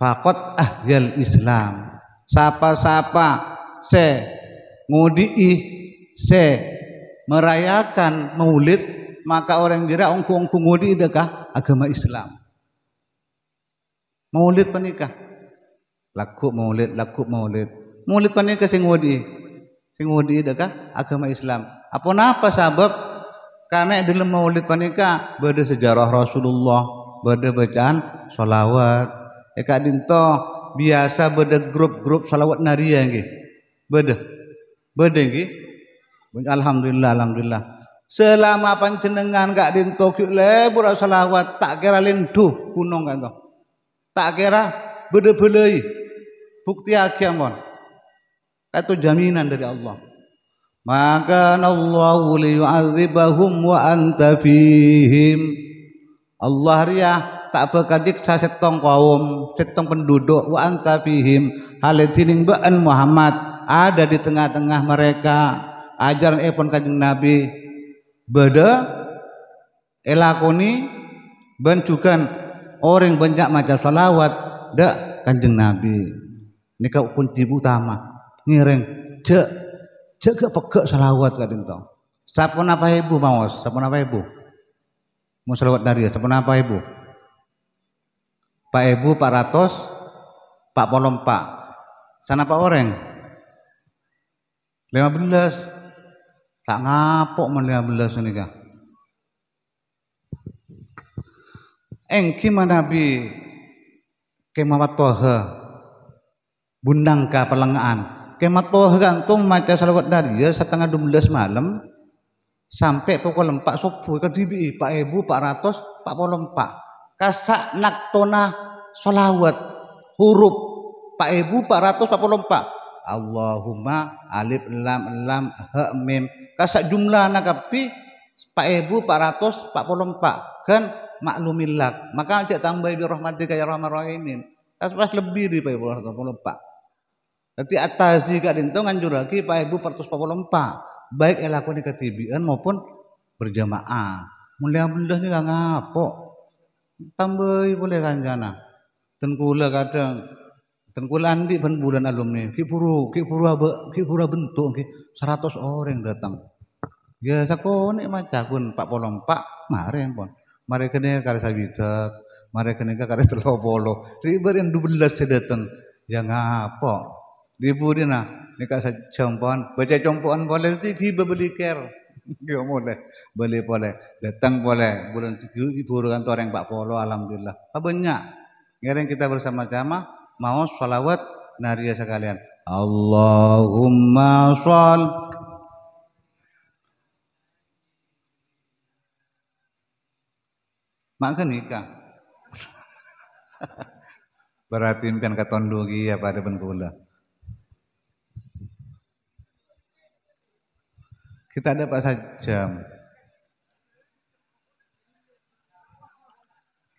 fakot ahyal Islam. Sapa-sapa se ngudi se merayakan maulid maka orang jera ongku-ongku ngudi dekah agama Islam. Maulid penikah. Laku maulid, laku maulid Mulut panika sing wedi. Sing wedi deka agama Islam. Apa napa sabab karena dalam maulid panika bada sejarah Rasulullah, bada bacaan salawat, Eka ya dinto biasa bada grup-grup salawat naria ya nggih. Bada. Bada nggih. Alhamdulillah alhamdulillah. Selama panjenengan gak dinto lebur salawat tak kira linduh gunung kan Tak kira beda-bedai bukti agama. Itu jaminan dari Allah. Maka Allah liyu'adzibahum wa anta fihim. Allah ria tak berkadiksa setong kaum, setong penduduk wa anta fihim. Halitining ba'an Muhammad ada di tengah-tengah mereka. Ajaran epon kanjeng Nabi. Beda elakoni bencukan orang banyak macam salawat dak kanjeng Nabi. Ini kunci utama ngiring cek jek gak pegak selawat kadin tau siapa napa ibu mau siapa napa ibu mau selawat dari ya, siapa napa ibu pak ibu pak ratus pak polom pak sana pak orang lima belas tak ngapok man lima belas ini kah Engki manabi kemawat toha bundang ka pelengahan kemat toh gantung maca salawat dari setengah 12 malam sampai pukul 4 subuh ke tibi Pak Ibu Pak Ratus Pak Polompak kasak naktona salawat huruf Pak Ibu Pak Ratus Pak Polompak Allahumma alif lam lam ha mim kasak jumlah nakapi Pak Ibu Pak Ratus Pak Polompak kan maklumilak. maka ajak tambah bi rahmatika ya rahman rahimin kasih lebih di Pak Ibu Pak Polompak Nanti atas jika dinto juraki pak ibu pertus papolompa baik elakoni ketibian maupun berjamaah. Mulia mudah ini kang ngapo? Tambah boleh kan, jana Tengkula kadang tengkula andi pen bulan alumni. Kipuru kipuru abe kipuru bentuk seratus orang datang. Ya sakone maca pak polompak maren pon. Mari kene kare sabidak, mari kene kare telo polo. Riberin 12 datang. Ya ngapo? Ribu dia nak. Ni kat Baca campuan boleh tiba beli ker, Dia boleh. Beli boleh. Datang boleh. Bulan ibu orang tu orang Polo, Alhamdulillah. Banyak. Ngiring kita bersama-sama. Mau salawat naria sekalian. Allahumma sholli Mak kan nikah. Berarti kan katon dugi ya pada ben Kita dapat Pak Sajam. Hmm.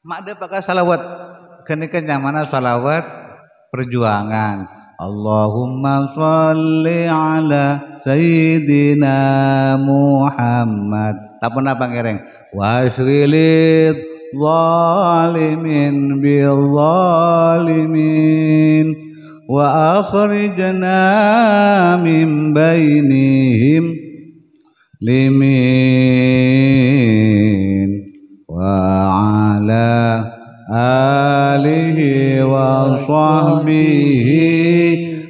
Mak ada pakai salawat. Kenikan mana salawat perjuangan. Allahumma sholli ala Sayyidina Muhammad. Tak pernah pangereng. Wasrilit zalimin bil zalimin wa akhrijna min bainihim المسلمين وعلى آله وصحبه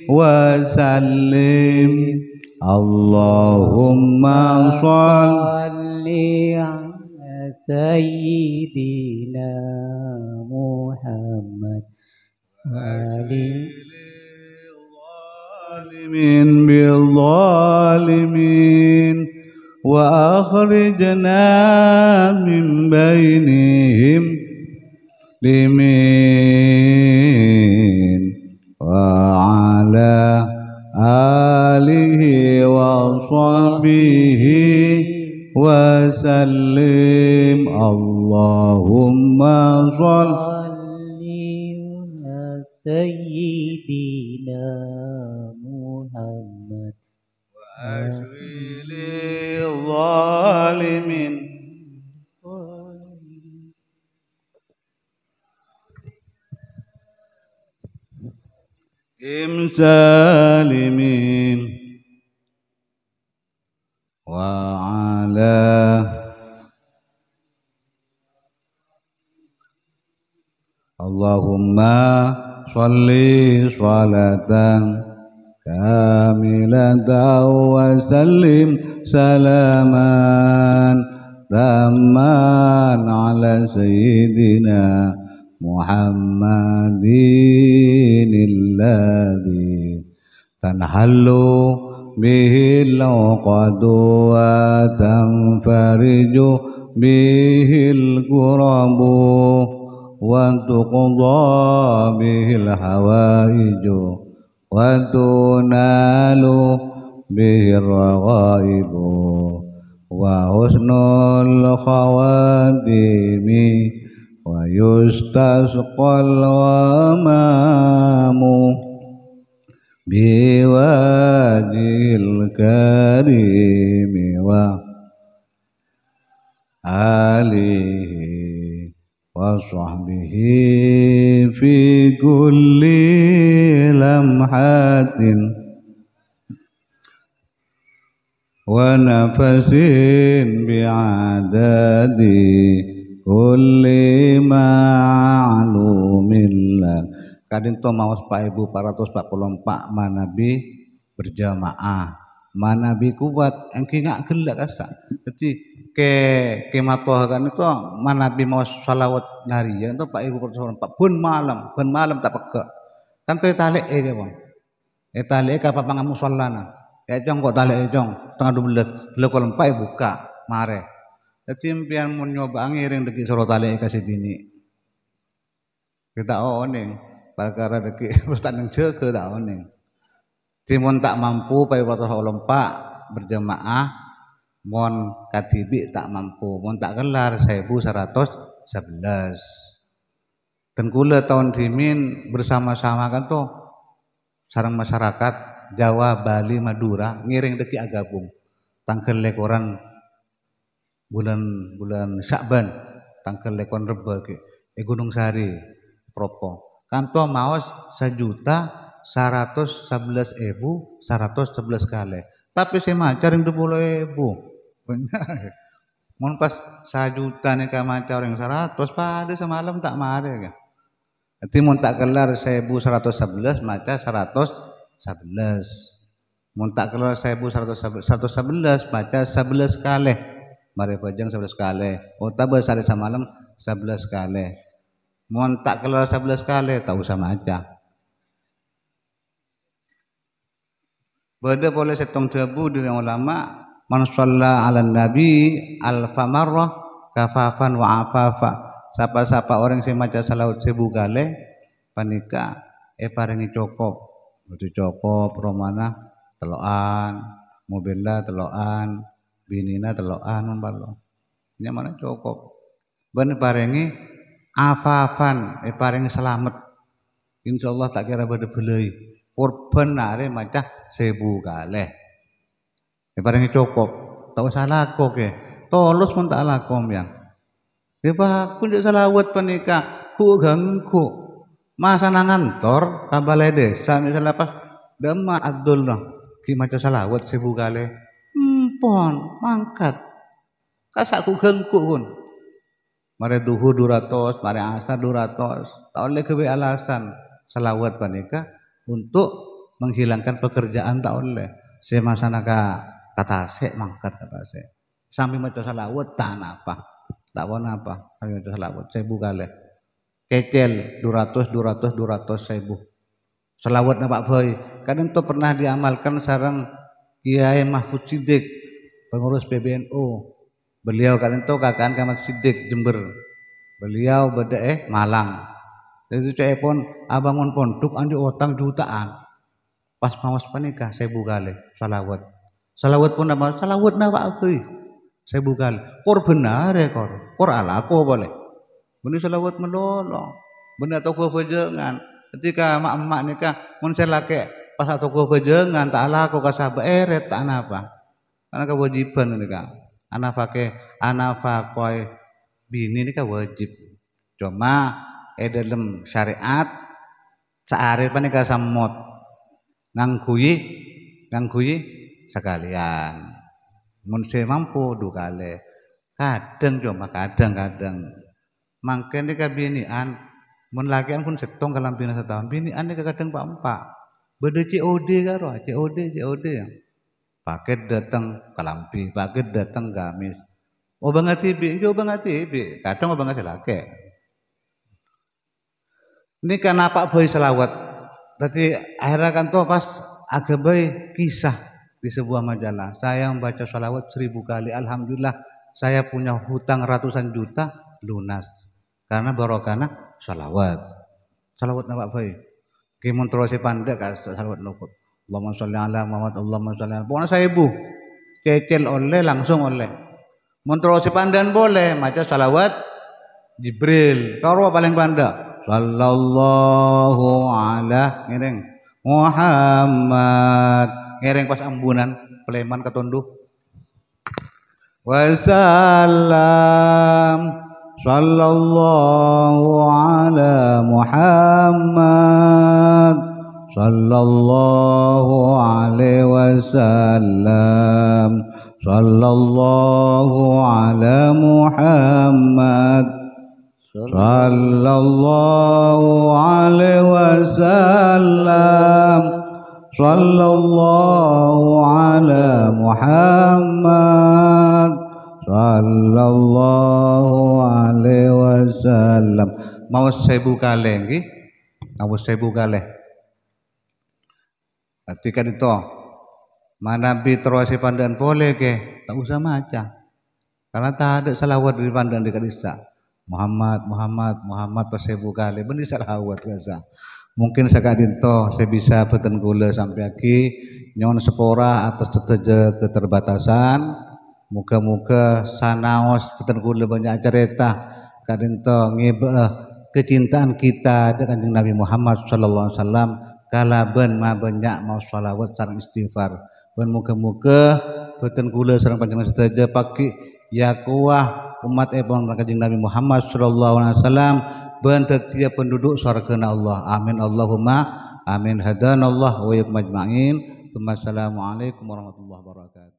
وسلم اللهم صل على سيدنا محمد وآله الظالمين بالظالمين وأخرجنا من بينهم لمين وعلى آله وصحبه وسلم اللهم صل على سيدنا محمد للظالمين سالمين وعلى اللهم صل صلاةً كاملة وسلم سلاما تاما على سيدنا محمد الذي تنحل به العقد وتنفرج به الكرب وتقضى به الحوائج وتنال به الرغائب وحسن الخواتم ويستسقى الغمام بوادي الكريم وآله وصحبه في كل لمحات ونفس بعداد كل معلوم لك Kadinto maos Pak Ibu paratus Pak Pak Manabi berjamaah. Manabi kuat engki ngak gelak asa ke kematohakan itu mana bima salawat nari ya itu pak ibu persoalan pak pun malam pun malam tak peka kan tu talik eh dia pun eh talik apa pangamu salana eh ya, jong kok talik eh jong tengah dua belas telur kolam pak buka mare jadi impian mau nyoba angiring deki soro talik kasih bini kita oning perkara deki ustaz yang jaga dah oning timun tak mampu pak ibu persoalan pak berjamaah mon katibi tak mampu mon tak kelar 1111 dan kula tahun dimin bersama-sama kan tuh sarang masyarakat Jawa, Bali, Madura ngiring deki agabung tangkel lekoran bulan bulan Syakban tangkel lekon rebel ke e Gunung Sari propo kanto maos sejuta seratus sebelas ibu seratus sebelas kali tapi saya macar yang dua puluh Benar. Mun pas sajutan ka maca orang seratus pada semalam tak mare kan. Nanti mun tak kelar seibu seratus sebelas maca seratus sebelas. Mun tak kelar seibu seratus seratus sebelas maca sebelas kali. Mare pajang sebelas kali. Oh tabah sehari semalam sebelas kali. Mun tak kelar sebelas kali tak usah maca. Beda boleh setong debu dengan ulama man shalla 'alan nabi alfa marrah kafafan wa afafa sapa-sapa orang sing maca salawat sewu kali panika e eh, paringi cukup itu cukup romana teloan mobilnya teloan binina teloan umpalo ini mana cukup ben paringi afafan eh paringi selamat insyaallah tak kira berde belai kurban nare macah sebu Ya barang cukup. Tak usah laku ke. Ya. Tolos pun tak laku yang. Ya aku salah salawat penikah. Ku gangku. Masa nangantor kabalai desa misalnya pas dema Abdul no. Ki maca salawat sebu kali. Mpon, mangkat. Kasaku gangku pun. Mare duhu duratos, mare asar duratos. Tak oleh kewe alasan salawat panika untuk menghilangkan pekerjaan tak oleh. Saya masanaka kata sik mangkat kata sik sampai maca selawat tak apa tak won apa sampai maca selawat sebu kali cecel 200 200 200 sebu selawat Pak Boy kan itu pernah diamalkan sarang Kiai Mahfud Sidik pengurus PBNU beliau kan itu kakan Kamat Sidik Jember beliau beda eh Malang itu cek pun abangun pondok andi otang jutaan pas mawas panikah sebu kali selawat Salawat pun apa? Salawat na pak aku. Saya bukan. Kor benar ya kor. Kor ala aku boleh. Bener salawat menolong. Bener atau kau pejangan. Ketika mak-mak nikah, mun saya laki pas atau kau pejangan tak ala aku kasab eret tak eh, apa. Karena kewajiban ini kan. Anak pakai anak pakai bini ini kan wajib. Cuma eh dalam syariat sehari ini kasamot. Nganggui, sekalian manusia mampu dua kali kadang cuma kadang-kadang mangken ini kabinian mun lakian pun setong kalampina setahun binian ini kadang pak empat beda COD karo COD COD paket datang kalampi paket datang gamis obang hati bi yo obang hati bi kadang obang hati laki ini kan boy selawat tadi akhirnya kan tuh pas agak boy kisah di sebuah majalah. Saya membaca salawat seribu kali. Alhamdulillah saya punya hutang ratusan juta lunas. Karena barokahnya salawat Salawat nampak baik. Kimun terus pandai kan salawat nukup. Allahumma sholli ala Muhammad, Allahumma sholli ala. Pokoknya saya ibu. Cecil oleh, langsung oleh. Menterosi pandan boleh. Macam salawat Jibril. Kau paling pandai. Sallallahu ala. Ini. Muhammad ngereng pas ambunan peleman ketunduh Wassalam, sallallahu ala Muhammad sallallahu alaihi wasallam sallallahu ala Muhammad sallallahu alaihi wasallam صلى الله على محمد صلى الله عليه وسلم mau saya buka nggih mau sebu kalih Berarti kan itu Manabi teruasi pandan boleh ke Tak usah maca Karena tak ada salawat di pandan dekat Muhammad, Muhammad, Muhammad, Muhammad Persebu kali Benda salawat sah mungkin saya sakadinto saya bisa beten gula sampai lagi nyon sepora atas teteje keterbatasan muka-muka sanaos beten gula banyak cerita kadinto ngebe eh, kecintaan kita dengan Nabi Muhammad sallallahu alaihi wasallam kalaban ma banyak mau salawat sarang istighfar ben muka-muka beten gula sarang panjenengan sedaja pagi ya kuah umat ebon kanjeng Nabi Muhammad sallallahu alaihi wasallam bantet tiap penduduk syargana Allah amin Allahumma amin hadanallah wa yak majma'in Assalamualaikum warahmatullahi wabarakatuh